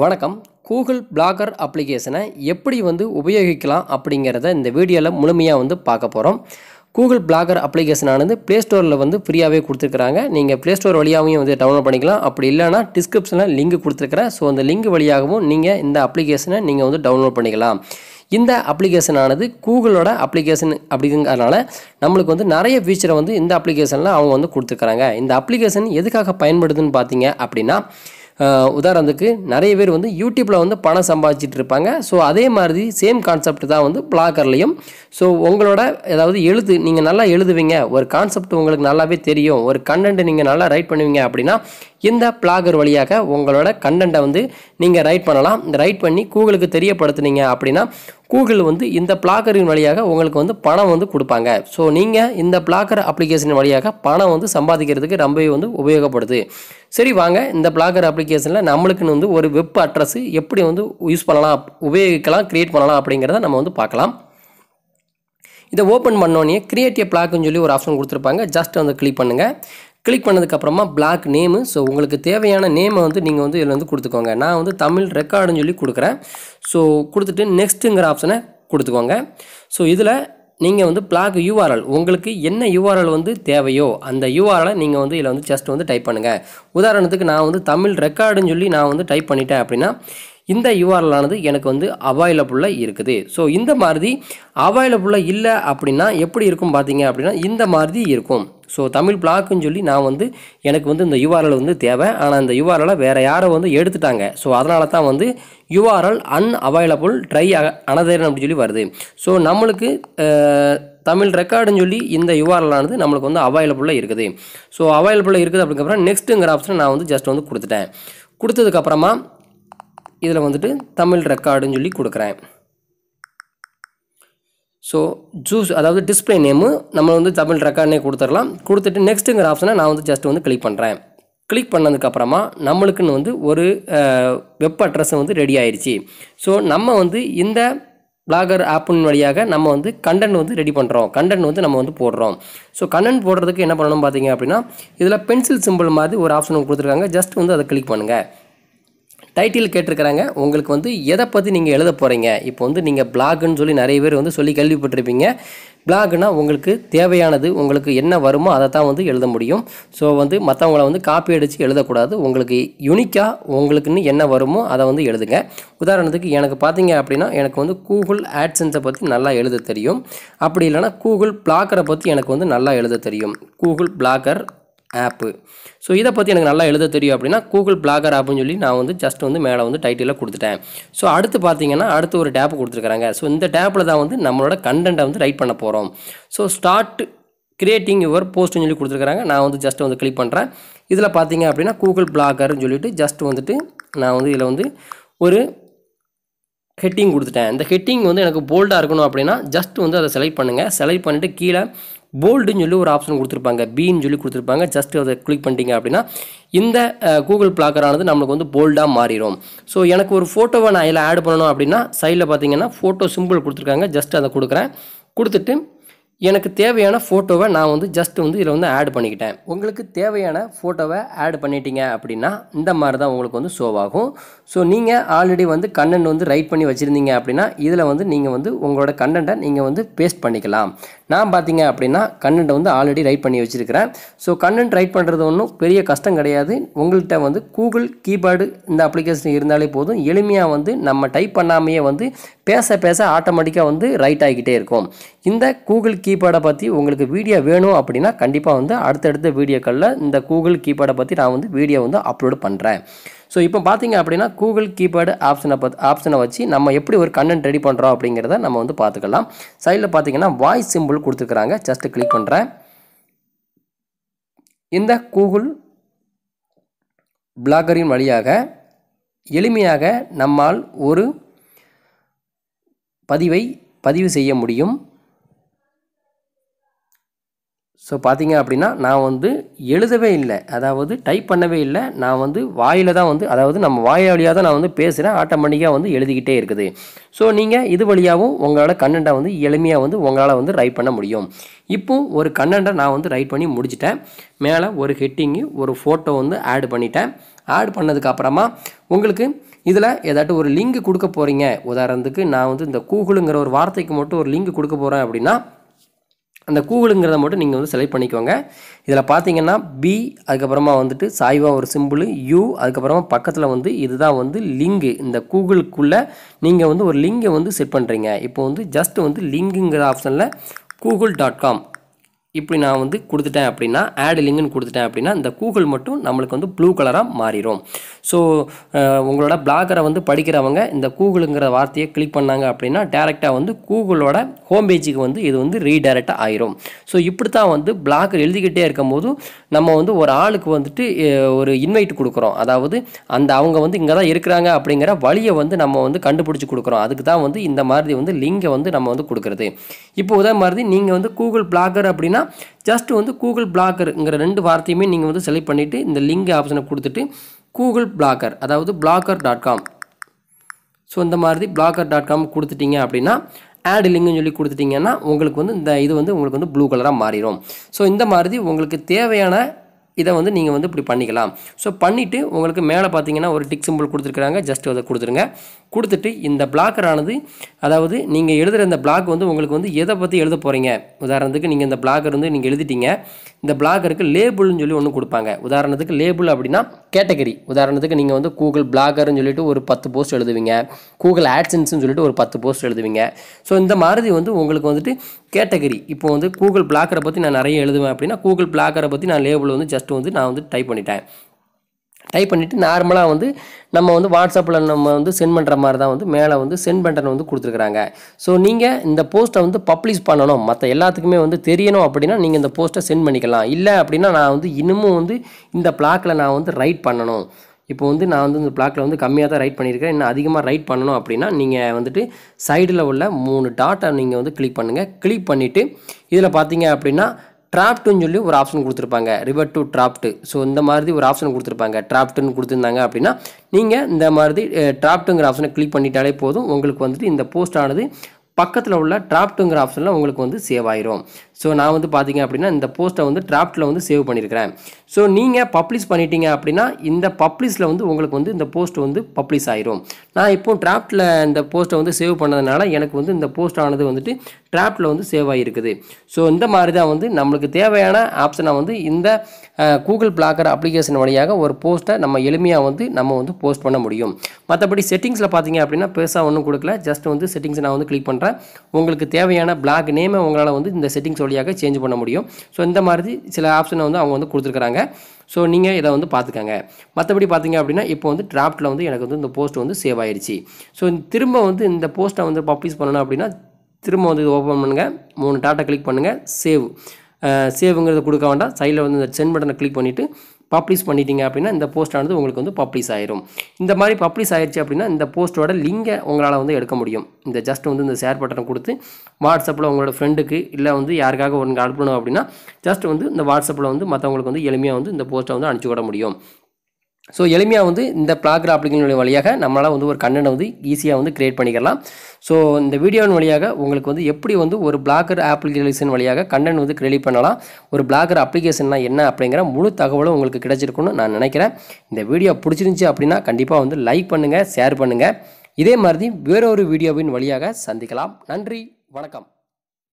வணக்கம் Google blogger அப்ளிகேஷனை எப்படி வந்து உபயோகிக்கலாம் அப்படிங்கிறத இந்த வீடியோவில் முழுமையாக வந்து பார்க்க போகிறோம் கூகுள் பிளாகர் அப்ளிகேஷனானது ப்ளே ஸ்டோரில் வந்து ஃப்ரீயாகவே கொடுத்துருக்குறாங்க நீங்கள் ப்ளே ஸ்டோர் வழியாகவும் வந்து டவுன்லோட் பண்ணிக்கலாம் அப்படி இல்லைனா டிஸ்கிரிப்ஷனில் லிங்க் கொடுத்துருக்குறேன் ஸோ அந்த லிங்க் வழியாகவும் நீங்கள் இந்த அப்ளிகேஷனை நீங்கள் வந்து டவுன்லோட் பண்ணிக்கலாம் இந்த அப்ளிகேஷனானது கூகுளோட அப்ளிகேஷன் அப்படிங்கிறதுனால நம்மளுக்கு வந்து நிறைய ஃபீச்சரை வந்து இந்த அப்ளிகேஷனில் அவங்க வந்து கொடுத்துருக்குறாங்க இந்த அப்ளிகேஷன் எதுக்காக பயன்படுதுன்னு பார்த்தீங்க அப்படின்னா உதாரணத்துக்கு நிறைய பேர் வந்து யூடியூப்பில் வந்து பணம் சம்பாதிச்சிட்டு இருப்பாங்க ஸோ அதே மாதிரி சேம் கான்செப்ட் தான் வந்து பிளாக்கர்லேயும் ஸோ உங்களோட ஏதாவது எழுத்து நீங்கள் நல்லா எழுதுவீங்க ஒரு கான்செப்ட் உங்களுக்கு நல்லாவே தெரியும் ஒரு கண்டென்ட் நீங்கள் நல்லா ரைட் பண்ணுவீங்க அப்படின்னா இந்த பிளாகர் வழியாக உங்களோட கண்டென்ட்டை வந்து நீங்கள் ரைட் பண்ணலாம் ரைட் பண்ணி கூகுளுக்கு தெரியப்படுத்துனீங்க அப்படின்னா கூகுள் வந்து இந்த பிளாக்கரின் வழியாக உங்களுக்கு வந்து பணம் வந்து கொடுப்பாங்க ஸோ நீங்கள் இந்த பிளாக்கர் அப்ளிகேஷன் வழியாக பணம் வந்து சம்பாதிக்கிறதுக்கு ரொம்பவே வந்து உபயோகப்படுது சரி வாங்க இந்த பிளாக்கர் அப்ளிகேஷனில் நம்மளுக்குன்னு வந்து ஒரு வெப் அட்ரஸ் எப்படி வந்து யூஸ் பண்ணலாம் உபயோகிக்கலாம் க்ரியேட் பண்ணலாம் அப்படிங்கிறத நம்ம வந்து பார்க்கலாம் இதை ஓப்பன் பண்ணோன்னே கிரியேட்டிவ் பிளாக்னு சொல்லி ஒரு ஆப்ஷன் கொடுத்துருப்பாங்க ஜஸ்ட் வந்து கிளிக் பண்ணுங்கள் கிளிக் பண்ணதுக்கப்புறமா பிளாக் நேமு ஸோ உங்களுக்கு தேவையான நேமை வந்து நீங்கள் வந்து இதில் வந்து கொடுத்துக்கோங்க நான் வந்து தமிழ் ரெக்கார்டுன்னு சொல்லி கொடுக்குறேன் ஸோ கொடுத்துட்டு நெக்ஸ்ட்டுங்கிற ஆப்ஷனை கொடுத்துக்கோங்க ஸோ இதில் நீங்கள் வந்து பிளாக் யூஆர்எல் உங்களுக்கு என்ன யூஆர்எல் வந்து தேவையோ அந்த யூஆர்எலை நீங்கள் வந்து இதில் வந்து ஜஸ்ட் வந்து டைப் பண்ணுங்கள் உதாரணத்துக்கு நான் வந்து தமிழ் ரெக்கார்டுன்னு சொல்லி நான் வந்து டைப் பண்ணிட்டேன் அப்படின்னா இந்த யூஆர்எல்லானது எனக்கு வந்து அவைலபுளாக இருக்குது ஸோ இந்த மாதிரி அவைலபுளாக இல்லை அப்படின்னா எப்படி இருக்கும் பார்த்தீங்க அப்படின்னா இந்த மாதிரி இருக்கும் ஸோ தமிழ் பிளாக்குன்னு சொல்லி நான் வந்து எனக்கு வந்து இந்த யுஆர்எல் வந்து தேவை ஆனால் இந்த யூஆர்எலை வேறு யாரோ வந்து எடுத்துட்டாங்க ஸோ அதனால தான் வந்து யூஆர்எல் அன்அவைலபிள் ட்ரை அனதேரன் அப்படின்னு சொல்லி வருது ஸோ நம்மளுக்கு தமிழ் ரெக்கார்டுன்னு சொல்லி இந்த யூஆர்எலானது நம்மளுக்கு வந்து அவைலபிளாக இருக்குது ஸோ அவைலபிளாக இருக்குது அப்படிங்கிறப்ப நெக்ஸ்ட்டுங்கிற ஆப்ஷன் நான் வந்து ஜஸ்ட் வந்து கொடுத்துட்டேன் கொடுத்ததுக்கப்புறமா இதில் வந்துட்டு தமிழ் ரெக்கார்டுன்னு சொல்லி கொடுக்குறேன் ஸோ ஜூஸ் அதாவது டிஸ்பிளே நேமு நம்ம வந்து தமிழ் ரெக்கார்ட்னே கொடுத்துடலாம் கொடுத்துட்டு நெக்ஸ்ட்டுங்கிற ஆப்ஷனை நான் வந்து ஜஸ்ட் வந்து கிளிக் பண்ணுறேன் கிளிக் பண்ணதுக்கப்புறமா நம்மளுக்குன்னு வந்து ஒரு வெப் அட்ரஸ் வந்து ரெடி ஆயிடுச்சு ஸோ நம்ம வந்து இந்த பிளாகர் ஆப்பின் வழியாக நம்ம வந்து கண்டென்ட் வந்து ரெடி பண்ணுறோம் கண்டென்ட் வந்து நம்ம வந்து போடுறோம் ஸோ கண்டென்ட் போடுறதுக்கு என்ன பண்ணணும் பார்த்தீங்க அப்படின்னா இதில் பென்சில் சிம்பிள் மாதிரி ஒரு ஆப்ஷன் கொடுத்துருக்காங்க ஜஸ்ட் வந்து அதை கிளிக் பண்ணுங்கள் டைட்டில் கேட்டிருக்கிறாங்க உங்களுக்கு வந்து எதை பற்றி நீங்கள் எழுத போகிறீங்க இப்போ வந்து நீங்கள் பிளாக்னு சொல்லி நிறைய பேர் வந்து சொல்லி கேள்விப்பட்டிருப்பீங்க பிளாக்னால் உங்களுக்கு தேவையானது உங்களுக்கு என்ன வருமோ அதை தான் வந்து எழுத முடியும் ஸோ வந்து மற்றவங்கள வந்து காப்பி அடித்து எழுதக்கூடாது உங்களுக்கு யுனிக்காக உங்களுக்குன்னு என்ன வருமோ அதை வந்து எழுதுங்க உதாரணத்துக்கு எனக்கு பார்த்தீங்க அப்படின்னா எனக்கு வந்து கூகுள் ஆட்ஸன்ஸை பற்றி நல்லா எழுத தெரியும் அப்படி இல்லைனா கூகுள் பிளாக்கரை பற்றி எனக்கு வந்து நல்லா எழுத தெரியும் கூகுள் பிளாக்கர் ஆப்பு ஸோ இதை பற்றி எனக்கு நல்லா எழுத தெரியும் அப்படின்னா கூகுள் பிளாகர் ஆப்புன்னு சொல்லி நான் வந்து ஜஸ்ட் வந்து மேலே வந்து டைட்டிலில் கொடுத்துட்டேன் ஸோ அடுத்து பார்த்தீங்கன்னா அடுத்து ஒரு டேப் கொடுத்துருக்காங்க ஸோ இந்த டேப்பில் தான் வந்து நம்மளோட கண்டென்ட்டை வந்து ரைட் பண்ண போகிறோம் ஸோ ஸ்டார்ட் கிரியேட்டிங் யுவர் போஸ்ட்னு சொல்லி கொடுத்துருக்காங்க நான் வந்து ஜஸ்ட் வந்து கிளிக் பண்ணுறேன் இதில் பார்த்தீங்க அப்படின்னா கூகுள் பிளாகர்னு சொல்லிட்டு ஜஸ்ட் வந்துட்டு நான் வந்து இதில் வந்து ஒரு ஹெட்டிங் கொடுத்துட்டேன் இந்த ஹெட்டிங் வந்து எனக்கு போல்டாக இருக்கணும் அப்படின்னா ஜஸ்ட் வந்து அதை செலக்ட் பண்ணுங்கள் செலக்ட் பண்ணிவிட்டு கீழே போல்டுன்னு சொல்லி ஒரு ஆப்ஷன் கொடுத்துருப்பாங்க பின்னு சொல்லி கொடுத்துருப்பாங்க ஜஸ்ட் அதை கிளிக் பண்ணிட்டீங்க அப்படின்னா இந்த கூகுள் பிளாக்கரானது நம்மளுக்கு வந்து போல்டாக மாறிடும் ஸோ எனக்கு ஒரு ஃபோட்டோவை நான் இதில் ஆட் பண்ணணும் அப்படின்னா சைடில் பார்த்தீங்கன்னா ஃபோட்டோ சிம்பிள் கொடுத்துருக்காங்க ஜஸ்ட் அதை கொடுக்குறேன் கொடுத்துட்டு எனக்கு தேவையான ஃபோட்டோவை நான் வந்து ஜஸ்ட் வந்து இதில் வந்து ஆட் பண்ணிக்கிட்டேன் உங்களுக்கு தேவையான ஃபோட்டோவை ஆட் பண்ணிட்டீங்க அப்படின்னா இந்த மாதிரி தான் உங்களுக்கு வந்து ஷோ ஆகும் ஸோ நீங்கள் ஆல்ரெடி வந்து கண்டென்ட் வந்து ரைட் பண்ணி வச்சுருந்தீங்க அப்படின்னா இதில் வந்து நீங்கள் வந்து உங்களோட கண்டென்ட்டை நீங்கள் வந்து பேஸ்ட் பண்ணிக்கலாம் நான் பார்த்தீங்க அப்படின்னா கண்டென்ட்டை வந்து ஆல்ரெடி ரைட் பண்ணி வச்சுருக்கிறேன் ஸோ கண்டென்ட் ரைட் பண்ணுறது ஒன்றும் பெரிய கஷ்டம் கிடையாது உங்கள்கிட்ட வந்து கூகுள் கீபேர்டு இந்த அப்ளிகேஷன் இருந்தாலே போதும் எளிமையாக வந்து நம்ம டைப் பண்ணாமையே வந்து பேச பேச ஆட்டோமேட்டிக்காக வந்து ரைட் ஆகிக்கிட்டே இருக்கும் இந்த கூகுள் கீபேடை பற்றி உங்களுக்கு வீடியோ வேணும் அப்படின்னா கண்டிப்பாக வந்து அடுத்தடுத்த வீடியோக்களில் இந்த கூகுள் கீபேடை பற்றி நான் வந்து வீடியோ வந்து அப்லோடு பண்ணுறேன் ஸோ இப்போ பார்த்தீங்க அப்படின்னா கூகுள் கீபேடு ஆப்ஷனை பத் ஆப்ஷனை வச்சு நம்ம எப்படி ஒரு கண்டென்ட் ரெடி பண்ணுறோம் அப்படிங்கிறத நம்ம வந்து பார்த்துக்கலாம் சைடில் பார்த்தீங்கன்னா வாய்ஸ் சிம்பிள் கொடுத்துருக்குறாங்க ஜஸ்ட்டு கிளிக் பண்ணுறேன் இந்த கூகுள் பிளாகரின் வழியாக எளிமையாக நம்மால் ஒரு பதிவை பதிவு செய்ய முடியும் ஸோ பார்த்தீங்க அப்படின்னா நான் வந்து எழுதவே இல்லை அதாவது டைப் பண்ணவே இல்லை நான் வந்து வாயில் தான் வந்து அதாவது நம்ம வாய வழியாக தான் நான் வந்து பேசுகிறேன் ஆட்டோமேட்டிக்காக வந்து எழுதிக்கிட்டே இருக்குது ஸோ நீங்கள் இது வழியாகவும் உங்களால் கண்டென்ட்டை வந்து எளிமையாக வந்து உங்களால் வந்து ரைட் பண்ண முடியும் இப்போ ஒரு கண்டென்ட்டை நான் வந்து ரைட் பண்ணி முடிச்சிட்டேன் மேலே ஒரு ஹெட்டிங்கு ஒரு ஃபோட்டோ வந்து ஆட் பண்ணிட்டேன் ஆட் பண்ணதுக்கப்புறமா உங்களுக்கு இதில் ஏதாட்டும் ஒரு லிங்க் கொடுக்க போகிறீங்க உதாரணத்துக்கு நான் வந்து இந்த கூகுளுங்கிற ஒரு வார்த்தைக்கு மட்டும் ஒரு லிங்க் கொடுக்க போகிறேன் அப்படின்னா அந்த கூகுளுங்கிறத மட்டும் நீங்கள் வந்து செலக்ட் பண்ணிக்கோங்க இதில் பார்த்தீங்கன்னா பி அதுக்கப்புறமா வந்துட்டு சாய்வா ஒரு சிம்பிள் யூ அதுக்கப்புறமா பக்கத்தில் வந்து இதுதான் வந்து லிங்கு இந்த கூகுளுக்குள்ளே நீங்கள் வந்து ஒரு லிங்கை வந்து செட் பண்ணுறீங்க இப்போ வந்து ஜஸ்ட் வந்து லிங்குங்கிற ஆப்ஷனில் கூகுள் டாட் காம் இப்படி நான் வந்து கொடுத்துட்டேன் அப்படின்னா ஆட் லிங்க்னு கொடுத்துட்டேன் அப்படின்னா இந்த கூகுள் மட்டும் நம்மளுக்கு வந்து ப்ளூ கலராக மாறிடும் ஸோ உங்களோட பிளாகரை வந்து படிக்கிறவங்க இந்த கூகுளுங்கிற வார்த்தையை கிளிக் பண்ணாங்க அப்படின்னா டேரெக்டாக வந்து கூகுளோட ஹோம் பேஜுக்கு வந்து இது வந்து ரீடைரக்ட் ஆயிரும் ஸோ இப்படி தான் வந்து பிளாகர் எழுதிக்கிட்டே இருக்கும்போது நம்ம வந்து ஒரு ஆளுக்கு வந்துட்டு ஒரு இன்வைட் கொடுக்குறோம் அதாவது அந்த அவங்க வந்து இங்கே தான் இருக்கிறாங்க அப்படிங்கிற வழியை வந்து நம்ம வந்து கண்டுபிடிச்சி கொடுக்குறோம் அதுக்கு தான் வந்து இந்த மாதிரி வந்து லிங்கை வந்து நம்ம வந்து கொடுக்குறது இப்போ இதே மாதிரி நீங்கள் வந்து கூகுள் பிளாகர் அப்படின்னா ஜஸ்ட் வந்து கூகுள் பிளாக்கருங்கிற ரெண்டு வார்த்தையுமே நீங்கள் வந்து செலக்ட் பண்ணிவிட்டு இந்த லிங்க் ஆப்ஷனை கொடுத்துட்டு கூகுள் பிளாக்கர் அதாவது பிளாக்கர் டாட் காம் ஸோ இந்த மாதிரி பிளாக்கர் டாட் காம் கொடுத்துட்டிங்க அப்படின்னா ஆடு லிங்குன்னு சொல்லி கொடுத்துட்டிங்கன்னா உங்களுக்கு வந்து இந்த இது வந்து உங்களுக்கு வந்து ப்ளூ கலராக மாறிடும் ஸோ இந்த மாதிரி உங்களுக்கு தேவையான இதை வந்து நீங்கள் வந்து இப்படி பண்ணிக்கலாம் ஸோ பண்ணிவிட்டு உங்களுக்கு மேலே பார்த்தீங்கன்னா ஒரு டிக் சிம்பிள் கொடுத்துருக்குறாங்க ஜஸ்ட் அதை கொடுத்துருங்க கொடுத்துட்டு இந்த பிளாக்கரானது அதாவது நீங்கள் எழுதுகிற இந்த பிளாக் வந்து உங்களுக்கு வந்து எதை பற்றி எழுத போகிறீங்க உதாரணத்துக்கு நீங்கள் இந்த பிளாக்கர் வந்து நீங்கள் எழுதிட்டீங்க இந்த பிளாகருக்கு லேபிள்னு சொல்லி ஒன்று கொடுப்பாங்க உதாரணத்துக்கு லேபிள் அப்படின்னா கேட்டகரி உதாரணத்துக்கு நீங்கள் வந்து கூகுள் பிளாகர்னு சொல்லிட்டு ஒரு பத்து போஸ்ட் எழுதுவீங்க கூகுள் ஆட்சன்ஸ்னு சொல்லிட்டு ஒரு பத்து போஸ்ட் எழுதுவீங்க ஸோ இந்த மாதிரி வந்து உங்களுக்கு வந்துட்டு கேட்டகரி இப்போ வந்து கூகுள் பிளாக்கரை பற்றி நான் நிறைய எழுதுவேன் அப்படின்னா கூகுள் பிளாக்கரை பற்றி நான் லேபிள் வந்து ஜஸ்ட் ஜஸ்ட் வந்து நான் வந்து டைப் பண்ணிட்டேன் டைப் பண்ணிவிட்டு நார்மலாக வந்து நம்ம வந்து வாட்ஸ்அப்பில் நம்ம வந்து சென்ட் பண்ணுற மாதிரி தான் வந்து மேலே வந்து சென்ட் பட்டன் வந்து கொடுத்துருக்குறாங்க ஸோ நீங்கள் இந்த போஸ்ட்டை வந்து பப்ளிஷ் பண்ணணும் மற்ற எல்லாத்துக்குமே வந்து தெரியணும் அப்படின்னா நீங்கள் இந்த போஸ்ட்டை சென்ட் பண்ணிக்கலாம் இல்லை அப்படின்னா நான் வந்து இன்னமும் வந்து இந்த பிளாக்கில் நான் வந்து ரைட் பண்ணணும் இப்போ வந்து நான் வந்து இந்த பிளாக்கில் வந்து கம்மியாக தான் ரைட் பண்ணியிருக்கேன் இன்னும் அதிகமாக ரைட் பண்ணணும் அப்படின்னா நீங்கள் வந்துட்டு சைடில் உள்ள மூணு டாட்டை நீங்கள் வந்து கிளிக் பண்ணுங்கள் கிளிக் பண்ணிவிட்டு இதில் பார்த்தீங்க அப்படின்னா ட்ராப்டுன்னு சொல்லி ஒரு ஆப்ஷன் கொடுத்துருப்பாங்க ரிவர் டு ட்ராப்டு ஸோ இந்த மாதிரி ஒரு ஆப்ஷன் கொடுத்துருப்பாங்க ட்ராப்டுன்னு கொடுத்துருந்தாங்க அப்படின்னா நீங்கள் இந்த மாதிரி ட்ராப்டுங்கிற ஆப்ஷனை கிளிக் பண்ணிட்டாலே போதும் உங்களுக்கு வந்துட்டு இந்த போஸ்ட் ஆனது பக்கத்தில் உள்ள ட்ராப்ட்டுங்கிற ஆப்ஷனில் உங்களுக்கு வந்து சேவ் ஆயிரும் ஸோ நான் வந்து பார்த்தீங்க அப்படின்னா இந்த போஸ்ட்டை வந்து ட்ராப்டில் வந்து சேவ் பண்ணியிருக்கிறேன் ஸோ நீங்கள் பப்ளிஷ் பண்ணிட்டீங்க அப்படின்னா இந்த பப்ளிஷில் வந்து உங்களுக்கு வந்து இந்த போஸ்ட் வந்து பப்ளிஷ் ஆயிரும் நான் இப்போ ட்ராப்டில் இந்த போஸ்ட்டை வந்து சேவ் பண்ணதுனால எனக்கு வந்து இந்த போஸ்ட் ஆனது வந்துட்டு ட்ராப்பில் வந்து சேவ் ஆகிருக்குது ஸோ இந்த மாதிரி தான் வந்து நம்மளுக்கு தேவையான ஆப்ஷனை வந்து இந்த கூகுள் பிளாக்கர் அப்ளிகேஷன் வழியாக ஒரு போஸ்ட்டை நம்ம எளிமையாக வந்து நம்ம வந்து போஸ்ட் பண்ண முடியும் மற்றபடி செட்டிங்ஸில் பார்த்தீங்க அப்படின்னா பெருசாக ஒன்றும் கொடுக்கல ஜஸ்ட் வந்து செட்டிங்ஸ் நான் வந்து கிளிக் பண்ணுறேன் உங்களுக்கு தேவையான பிளாக் நேமை உங்களால் வந்து இந்த செட்டிங்ஸ் வழியாக சேஞ்ச் பண்ண முடியும் ஸோ இந்த மாதிரி சில ஆப்ஷனை வந்து அவங்க வந்து கொடுத்துருக்குறாங்க ஸோ நீங்கள் இதை வந்து பார்த்துக்கங்க மற்றபடி பார்த்தீங்க அப்படின்னா இப்போ வந்து டிராப்ட்டில் வந்து எனக்கு வந்து இந்த போஸ்ட் வந்து சேவ் ஆயிடுச்சு ஸோ திரும்ப வந்து இந்த போஸ்ட்டை வந்து பப்ளிஷ் பண்ணணும் அப்படின்னா திரும்ப வந்து ஓப்பன் பண்ணுங்கள் மூணு டாட்டா கிளிக் பண்ணுங்கள் சேவ் சேவுங்கிறத கொடுக்க வேண்டாம் சைடில் வந்து இந்த சென் பட்டனை கிளிக் பண்ணிவிட்டு பப்ளிஷ் பண்ணிட்டீங்க அப்படின்னா இந்த போஸ்ட்டானது உங்களுக்கு வந்து பப்ளிஷ் ஆயிரும் இந்த மாதிரி பப்ளிஷ் ஆயிடுச்சு அப்படின்னா இந்த போஸ்ட்டோட லிங்கை உங்களால் வந்து எடுக்க முடியும் இந்த ஜஸ்ட் வந்து இந்த ஷேர் பட்டனை கொடுத்து வாட்ஸ்அப்பில் உங்களோட ஃப்ரெண்டுக்கு இல்லை வந்து யாருக்காக ஒன்று அனுப்பணும் அப்படின்னா ஜஸ்ட் வந்து இந்த வாட்ஸ்அப்பில் வந்து மற்றவங்களுக்கு வந்து எளிமையாக வந்து இந்த போஸ்ட்டை வந்து அனுப்பிச்சி விட முடியும் ஸோ எளிமையாக வந்து இந்த பிளாக்ரா அப்படிங்கிற வழியாக நம்மளால் வந்து ஒரு கண்டனை வந்து ஈஸியாக வந்து க்ரியேட் பண்ணிக்கலாம் ஸோ இந்த வீடியோவின் வழியாக உங்களுக்கு வந்து எப்படி வந்து ஒரு பிளாகர் ஆப்ளிகேஷன் வழியாக கண்டென்ட் வந்து கிரியேட் பண்ணலாம் ஒரு பிளாகர் அப்ளிகேஷன்னா என்ன அப்படிங்கிற முழு தகவலும் உங்களுக்கு கிடைச்சிருக்குன்னு நான் நினைக்கிறேன் இந்த வீடியோ பிடிச்சிருந்துச்சி அப்படின்னா கண்டிப்பாக வந்து லைக் பண்ணுங்கள் ஷேர் பண்ணுங்கள் இதே மாதிரி வேறொரு வீடியோவின் வழியாக சந்திக்கலாம் நன்றி வணக்கம்